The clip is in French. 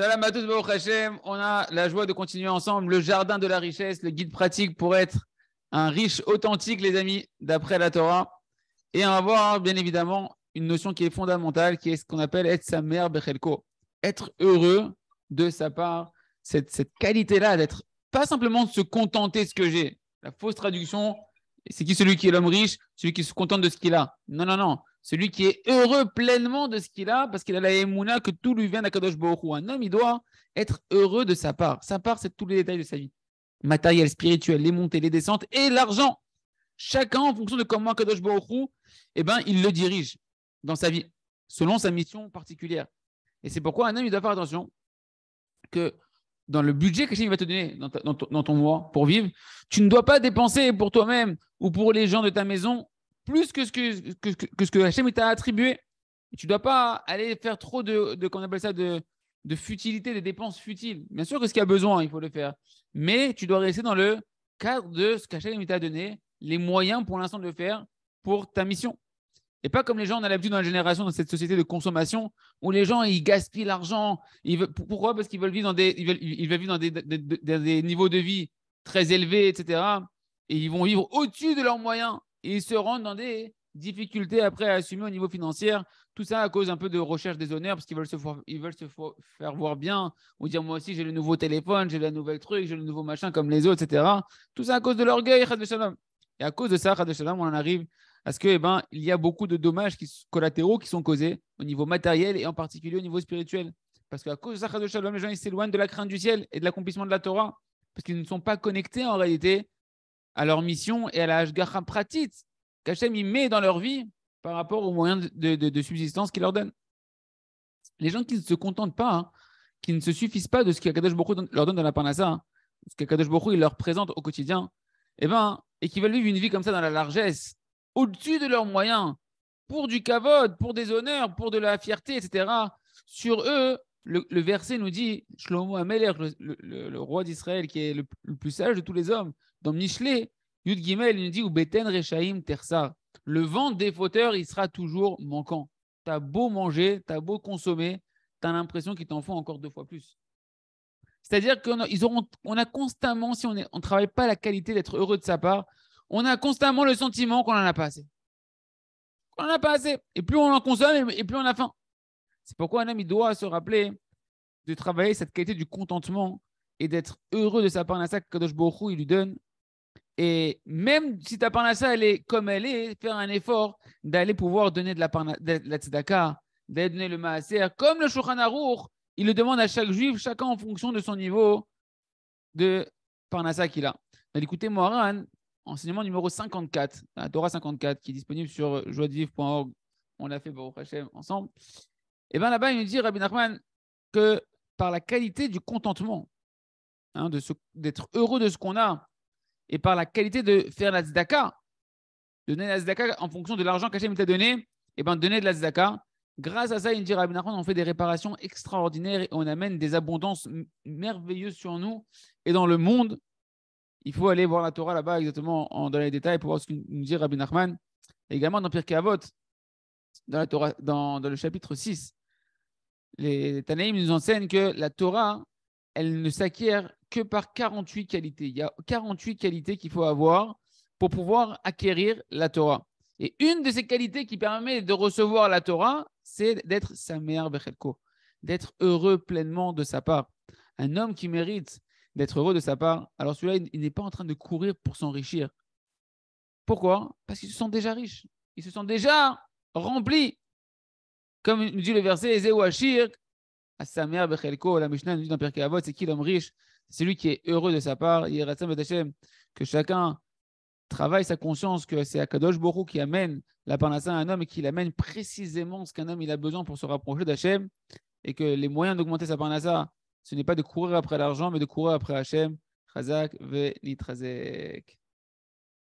Salam à tous, On a la joie de continuer ensemble le jardin de la richesse, le guide pratique pour être un riche authentique, les amis, d'après la Torah. Et avoir, bien évidemment, une notion qui est fondamentale, qui est ce qu'on appelle être sa mère Bechelko. Être heureux de sa part, cette, cette qualité-là d'être, pas simplement de se contenter de ce que j'ai. La fausse traduction, c'est qui celui qui est l'homme riche, celui qui se contente de ce qu'il a. Non, non, non celui qui est heureux pleinement de ce qu'il a, parce qu'il a la émouna que tout lui vient d'Akadosh Hu. Un homme, il doit être heureux de sa part. Sa part, c'est tous les détails de sa vie matériel, spirituel, les montées, les descentes et l'argent. Chacun, en fonction de comment Akadosh Baruch eh ben, il le dirige dans sa vie, selon sa mission particulière. Et c'est pourquoi un homme, il doit faire attention que dans le budget que va te donner dans, dans, ton, mois pour vivre, tu ne dois pas dépenser pour toi-même ou pour les gens de ta maison plus que ce que, que, t'a attribué. Tu ne dois pas aller faire trop de, de qu'on appelle ça, de, futilité, des dépenses futiles. Bien sûr que ce qu'il y a besoin, il faut le faire. Mais tu dois rester dans le cadre de ce qu'Hachem t'a donné, les moyens pour l'instant de le faire pour ta mission. Et pas comme les gens, on a l'habitude dans la génération, dans cette société de consommation, où les gens, ils gaspillent l'argent. Pourquoi Parce qu'ils veulent vivre dans, des, ils veulent, vivre dans des, des, niveaux de vie très élevés, etc. Et ils vont vivre au-dessus de leurs moyens ils se rendent dans des difficultés après à assumer au niveau financier. Tout ça à cause un peu de recherche des honneurs, parce qu'ils veulent se, ils veulent se faire voir bien, ou dire moi aussi j'ai le nouveau téléphone, j'ai le nouvelle truc, j'ai le nouveau machin comme les autres, etc. Tout ça à cause de l'orgueil, Et à cause de ça, on en arrive à ce que, eh ben, il y a beaucoup de dommages qui, collatéraux qui sont causés au niveau matériel et en particulier au niveau spirituel. Parce qu'à cause de ça, les gens s'éloignent de la crainte du ciel et de l'accomplissement de la Torah, parce qu'ils ne sont pas connectés en réalité à leur mission et à la Hashgacha Pratit qu'Hachem y met dans leur vie par rapport aux moyens de, subsistance qu'il leur donne. Les gens qui ne se contentent pas, hein, qui ne se suffisent pas de ce qu'Akadosh beaucoup leur donne dans la Parnassa, hein, ce qu'Akadosh Boko il leur présente au quotidien, eh ben, et qui veulent vivre une vie comme ça dans la largesse, au-dessus de leurs moyens, pour du kavod, pour des honneurs, pour de la fierté, etc. Sur eux, le, verset nous dit, Shlomo HaMelech, le, roi d'Israël qui est le, plus sage de tous les hommes, dans Michelet, Yud Gimel, il nous dit, le vent des fauteurs, il sera toujours manquant. Tu as beau manger, tu as beau consommer, tu as l'impression qu'ils t'en font encore deux fois plus. C'est-à-dire qu'on a, on a constamment, si on ne travaille pas la qualité d'être heureux de sa part, on a constamment le sentiment qu'on n'en a pas assez. Qu'on n'en a pas assez. Et plus on en consomme, et plus on a faim. C'est pourquoi un homme, doit se rappeler de travailler cette qualité du contentement et d'être heureux de sa parnassa que Kadosh Bokhu il lui donne. Et même si ta parnassa, elle est comme elle est, faire un effort d'aller pouvoir donner de la, de la tzedaka, d'aller donner le maaser, comme le Shulchan Arour, il le demande à chaque juif, chacun en fonction de son niveau de parnassa qu'il a. Bah, écoutez, Moharan, enseignement numéro 54, la Torah 54, qui est disponible sur joiedivre.org. On l'a fait, pour Hashem, ensemble. Et eh bien là-bas, il nous dit, Rabbi Nachman, que par la qualité du contentement, hein, d'être heureux de ce qu'on a, et par la qualité de faire la de donner la Zdaka en fonction de l'argent qu'Hachem t'a donné, et eh bien donner de la Zdaka. Grâce à ça, il nous dit, Rabbi Nachman, on fait des réparations extraordinaires et on amène des abondances merveilleuses sur nous et dans le monde. Il faut aller voir la Torah là-bas exactement en, dans les détails pour voir ce que nous dit Rabbi Nachman. Et également dans Pirkei Avot, dans, la Torah, dans le chapitre 6, les Tanaïm nous enseignent que la Torah, elle ne s'acquiert que par 48 qualités. Il y a 48 qualités qu'il faut avoir pour pouvoir acquérir la Torah. Et une de ces qualités qui permet de recevoir la Torah, c'est d'être sa mère Bechelko, d'être heureux pleinement de sa part. Un homme qui mérite d'être heureux de sa part, alors celui-là, il n'est pas en train de courir pour s'enrichir. Pourquoi Parce qu'ils se sont déjà riches. Ils se sont déjà remplis. Comme nous dit le verset, mère, Bechelko, la Mishnah nous dit dans c'est qui l'homme riche C'est lui qui est heureux de sa part. Que chacun travaille sa conscience que c'est Akadosh Borou qui amène la parnassa à un homme et qui l'amène précisément ce qu'un homme il a besoin pour se rapprocher d'Hachem et que les moyens d'augmenter sa parnassa, ce n'est pas de courir après l'argent, mais de courir après Hachem.